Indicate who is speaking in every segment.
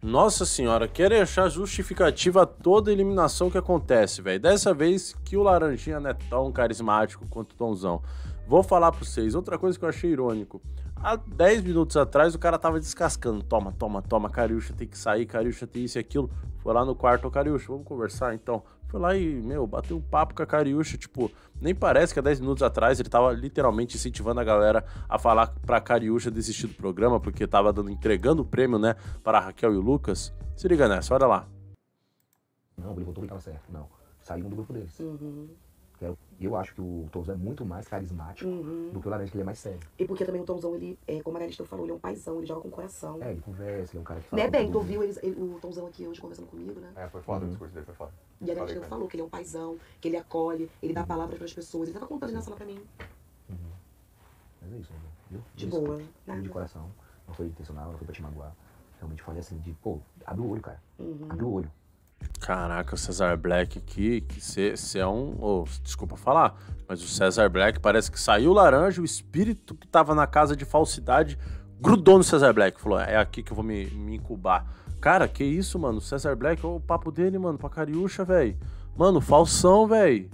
Speaker 1: Nossa senhora, querem achar justificativa a toda eliminação que acontece, velho. Dessa vez que o Laranjinha não é tão carismático quanto o Donzão. Vou falar pra vocês, outra coisa que eu achei irônico. Há 10 minutos atrás o cara tava descascando. Toma, toma, toma, Cariúcha tem que sair, Cariúcha tem isso e aquilo. Foi lá no quarto, ô Cariúcha, vamos conversar então. Foi lá e, meu, bateu um papo com a Cariúcha, tipo, nem parece que há 10 minutos atrás ele tava literalmente incentivando a galera a falar pra Cariúcha desistir do programa, porque tava dando, entregando o prêmio, né, para Raquel e o
Speaker 2: Lucas. Se liga nessa, olha lá. Não, ele voltou e tava certo, não. Saíram do grupo deles. Uhum. É eu acho que o Tomzão é muito mais carismático uhum. do que o Laranja, que ele é mais sério. E porque também o Tomzão, ele, é, como a Galistão falou, ele é um paizão, ele joga com o coração. É, ele conversa, ele é um cara que né, fala. Né, bem, tu viu ele, ele, o Tomzão aqui hoje conversando comigo, né? É, foi foda uhum. o discurso dele, foi foda. E a Galistão falou que ele é um paizão, que ele acolhe, ele dá uhum. palavras pras pessoas. Ele tava contando na sala pra mim. Uhum. Mas é isso, né? Viu? De isso, boa. Né? De coração. Não foi intencional, não foi pra te magoar. Realmente falei assim, de, pô, abre o olho, cara. Uhum. Abre o olho. Caraca, o Cesar
Speaker 1: Black aqui, que você é um. Oh, desculpa falar, mas o Cesar Black parece que saiu laranja, o espírito que tava na casa de falsidade grudou no Cesar Black. Falou: é aqui que eu vou me, me incubar. Cara, que isso, mano? O Cesar Black, olha o papo dele, mano, pra cariúcha, velho. Mano, falsão, velho.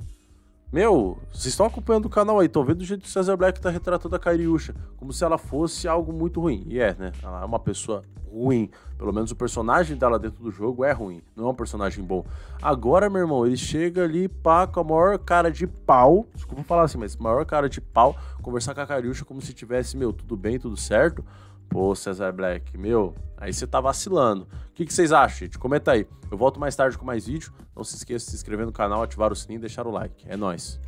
Speaker 1: Meu, vocês estão acompanhando o canal aí, estão vendo o jeito que o Cesar Black tá retratando a Kairiusha, como se ela fosse algo muito ruim. E é, né? Ela é uma pessoa ruim. Pelo menos o personagem dela dentro do jogo é ruim, não é um personagem bom. Agora, meu irmão, ele chega ali, pá, com a maior cara de pau, desculpa falar assim, mas maior cara de pau, conversar com a Kairiusha como se tivesse, meu, tudo bem, tudo certo. Pô, Cesar Black, meu, aí você tá vacilando. O que, que, vocês acham, gente? Comenta aí. Eu volto mais tarde com mais vídeo. Não se esqueça de se inscrever no canal, ativar o sininho e deixar o like. É nóis.